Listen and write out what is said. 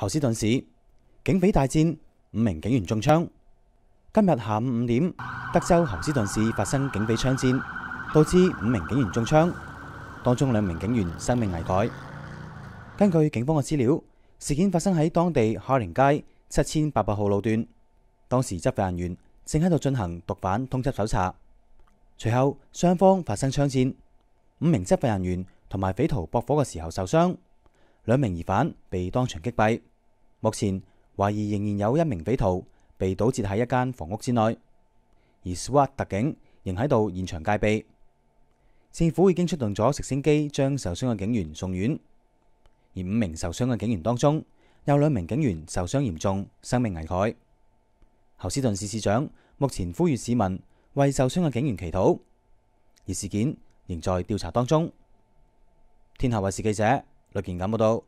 侯斯顿市警匪大战，五名警员中枪。今日下午五点，德州侯斯顿市发生警匪枪战，导致五名警员中枪，当中两名警员生命危殆。根据警方嘅资料，事件发生喺当地哈灵街七千八百号路段，当时执法人员正喺度进行毒贩通缉搜查，随后双方发生枪战，五名执法人员同埋匪徒搏火嘅时候受伤，两名疑犯被当场击毙。目前怀疑仍然有一名匪徒被堵截喺一间房屋之内，而 SWAT 特警仍喺度现场戒备。政府已经出动咗直升机将受伤嘅警员送院，而五名受伤嘅警员当中有两名警员受伤严重，生命危殆。侯斯顿市市长目前呼吁市民为受伤嘅警员祈祷，而事件仍在调查当中。天下卫视记者吕健锦报道。